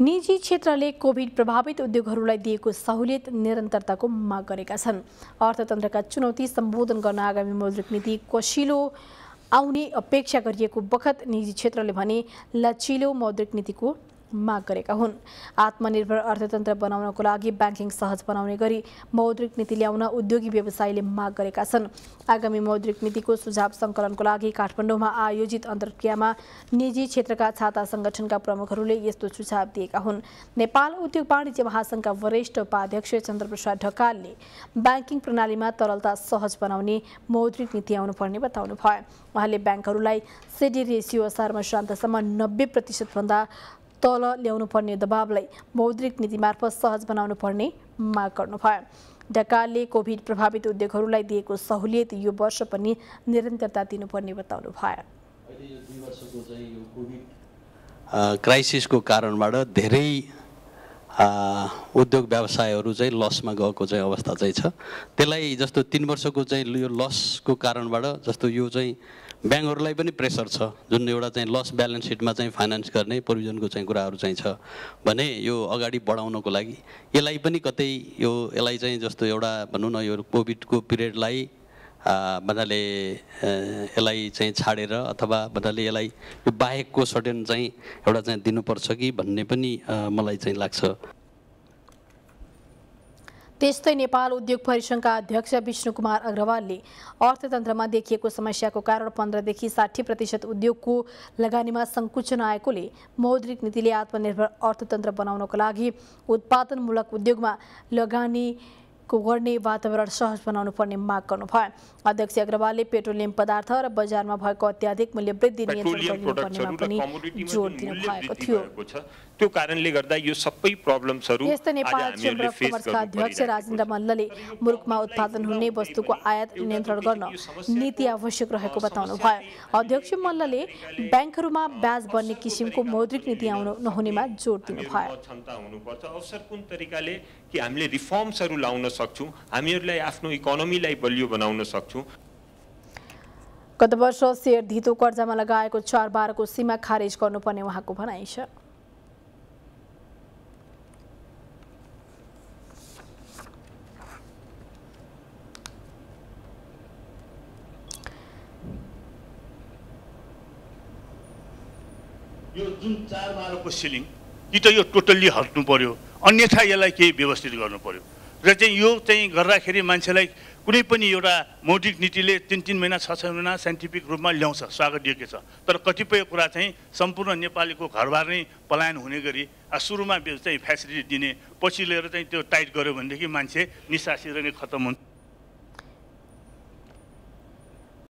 निजी क्षेत्रले कोभिड प्रभावित उद्योगहरूलाई दिएको सहुलियत निरन्तरताको माग गरेका छन् अर्थतन्त्रका चुनौती सम्बोधन गर्न आगामी मौद्रिक नीति कसिलो आउने अपेक्षा गरिएको बखत निजी क्षेत्रले भने लचिलो मौद्रिक नीतिको माग गरेका हुन् आत्मनिर्भर अर्थतन्त्र बनाउनको लागि ब्याङ्किङ सहज बनाउने गरी मौद्रिक नीति ल्याउन उद्योगी व्यवसायीले माग गरेका छन् आगामी मौद्रिक नीतिको सुझाव सङ्कलनको लागि काठमाडौँमा आयोजित अन्तर्क्रियामा निजी क्षेत्रका छाता सङ्गठनका प्रमुखहरूले यस्तो सुझाव दिएका हुन् नेपाल उद्योग वाणिज्य महासङ्घका वरिष्ठ उपाध्यक्ष चन्द्रप्रसाद ढकालले ब्याङ्किङ प्रणालीमा तरलता सहज बनाउने मौद्रिक नीति आउनुपर्ने भयो उहाँले ब्याङ्कहरूलाई सिडी रेसियो असारमा श्रान्तसम्म नब्बे प्रतिशतभन्दा तल ल्याउनु पर्ने दबावलाई मौद्रिक नीति मार्फत सहज बनाउनु पर्ने माग गर्नुभयो ढकालले कोभिड प्रभावित उद्योगहरूलाई दिएको सहुलियत यो वर्ष पनि निरन्तरता दिनुपर्ने बताउनु भयो क्राइसिसको कारणबाट धेरै उद्योग व्यवसायहरू चाहिँ लसमा गएको चाहिँ अवस्था चाहिँ छ त्यसलाई जस्तो तिन वर्षको चाहिँ यो लसको कारणबाट जस्तो यो चाहिँ ब्याङ्कहरूलाई पनि प्रेसर छ जुन एउटा चाहिँ लस ब्यालेन्स सिटमा चाहिँ फाइनेन्स गर्ने प्रोभिजनको चाहिँ कुराहरू चाहिँ छ भने यो अगाडि बढाउनको लागि यसलाई पनि कतै यो यसलाई चाहिँ जस्तो एउटा भनौँ न यो कोभिडको पिरियडलाई भन्नाले यसलाई चाहिँ छाडेर अथवा भन्नाले यसलाई यो बाहेकको सडन चाहिँ एउटा चाहिँ दिनुपर्छ कि भन्ने पनि मलाई चाहिँ लाग्छ त्यस्तै नेपाल उद्योग परिसङ्घका अध्यक्ष विष्णु कुमार अग्रवालले अर्थतन्त्रमा देखिएको समस्याको कारण पन्ध्रदेखि साठी प्रतिशत उद्योगको लगानीमा सङ्कुचन आएकोले मौद्रिक नीतिले आत्मनिर्भर अर्थतन्त्र बनाउनको लागि उत्पादनमूलक उद्योगमा लगानी को गर्ने वातावरण सहज बनाउनु पर्ने माग गर्नुभयो अध्यक्ष अग्रवालले पेट्रोलियम पदार्थ र बजारमा भएको अत्याधिक मूल्य वृद्धि नियन्त्रण पनि जोड दिनुभएको थियो त्यो कारणले गर्दा यो सबै प्रब्लम्सहरू यस्तै नेपाल चेम्बर अफ कमर्सका अध्यक्ष राजेन्द्र मल्लले मुलुकमा उत्पादन हुने वस्तुको आयात नियन्त्रण गर्न नीति आवश्यक रहेको बताउनु भयो अध्यक्ष मल्लले ब्याङ्कहरूमा ब्याज बन्ने किसिमको मौद्रिक नीति आउनु नहुनेमा जोड दिनुभयो क्षमता हुनुपर्छ अवसर कुन तरिकाले कि हामीले रिफर्म्सहरू लाउन सक्छौँ हामीहरूलाई आफ्नो इकोनोमीलाई बलियो बनाउन सक्छौँ गत वर्ष सेयर धितो कर्जामा लगाएको चार बारको सीमा खारेज गर्नुपर्ने उहाँको भनाइ छ यो जुन चार बाह्रको सिलिङ कि त यो टोटल्ली हट्नु पर्यो अन्यथा यसलाई केही व्यवस्थित गर्नु पर्यो र चाहिँ यो चाहिँ गर्दाखेरि मान्छेलाई कुनै पनि एउटा मौद्रिक नीतिले तिन तिन महिना छ छ महिना साइन्टिफिक रूपमा ल्याउँछ स्वागत योग्य छ तर कतिपय कुरा चाहिँ सम्पूर्ण नेपालीको घरबार नै पलायन हुने गरी सुरुमा चाहिँ फेसिलिटी दिने पछि लिएर चाहिँ त्यो टाइट गऱ्यो भनेदेखि मान्छे निसासिएर नै खत्तम हुन्छ